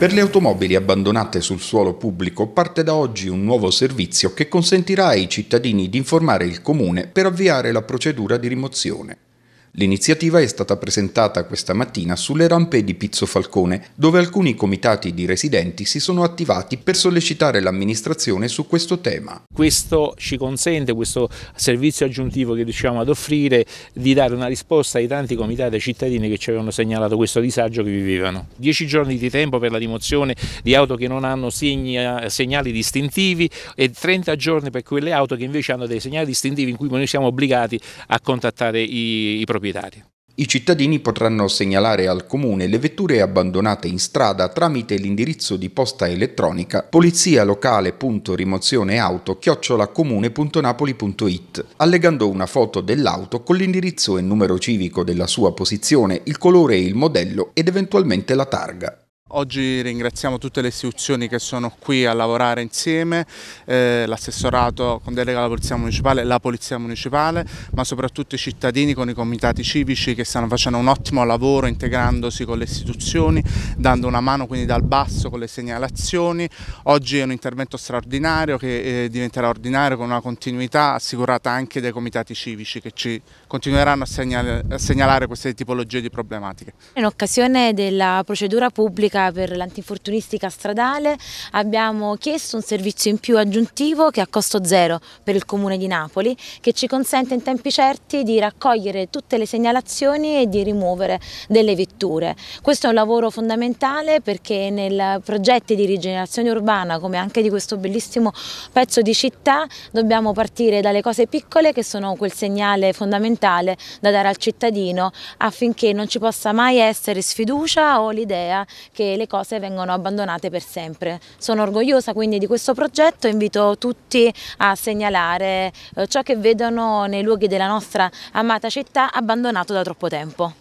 Per le automobili abbandonate sul suolo pubblico parte da oggi un nuovo servizio che consentirà ai cittadini di informare il comune per avviare la procedura di rimozione. L'iniziativa è stata presentata questa mattina sulle rampe di Pizzo Falcone, dove alcuni comitati di residenti si sono attivati per sollecitare l'amministrazione su questo tema. Questo ci consente, questo servizio aggiuntivo che riusciamo ad offrire, di dare una risposta ai tanti comitati ai cittadini che ci avevano segnalato questo disagio che vivevano. Dieci giorni di tempo per la rimozione di auto che non hanno segni, eh, segnali distintivi e 30 giorni per quelle auto che invece hanno dei segnali distintivi in cui noi siamo obbligati a contattare i, i proprietari proprietario. I cittadini potranno segnalare al comune le vetture abbandonate in strada tramite l'indirizzo di posta elettronica polizialocale.rimozioneauto-comune.napoli.it allegando una foto dell'auto con l'indirizzo e numero civico della sua posizione, il colore e il modello ed eventualmente la targa. Oggi ringraziamo tutte le istituzioni che sono qui a lavorare insieme, eh, l'assessorato con delega alla Polizia Municipale, la Polizia Municipale, ma soprattutto i cittadini con i comitati civici che stanno facendo un ottimo lavoro integrandosi con le istituzioni, dando una mano quindi dal basso con le segnalazioni. Oggi è un intervento straordinario che eh, diventerà ordinario con una continuità assicurata anche dai comitati civici che ci continueranno a, segnal a segnalare queste tipologie di problematiche. In occasione della procedura pubblica tecnica per l'antinfortunistica stradale, abbiamo chiesto un servizio in più aggiuntivo che è a costo zero per il Comune di Napoli, che ci consente in tempi certi di raccogliere tutte le segnalazioni e di rimuovere delle vetture. Questo è un lavoro fondamentale perché nel progetto di rigenerazione urbana, come anche di questo bellissimo pezzo di città, dobbiamo partire dalle cose piccole che sono quel segnale fondamentale da dare al cittadino affinché non ci possa mai essere sfiducia o l'idea che le cose vengono abbandonate per sempre. Sono orgogliosa quindi di questo progetto e invito tutti a segnalare eh, ciò che vedono nei luoghi della nostra amata città abbandonato da troppo tempo.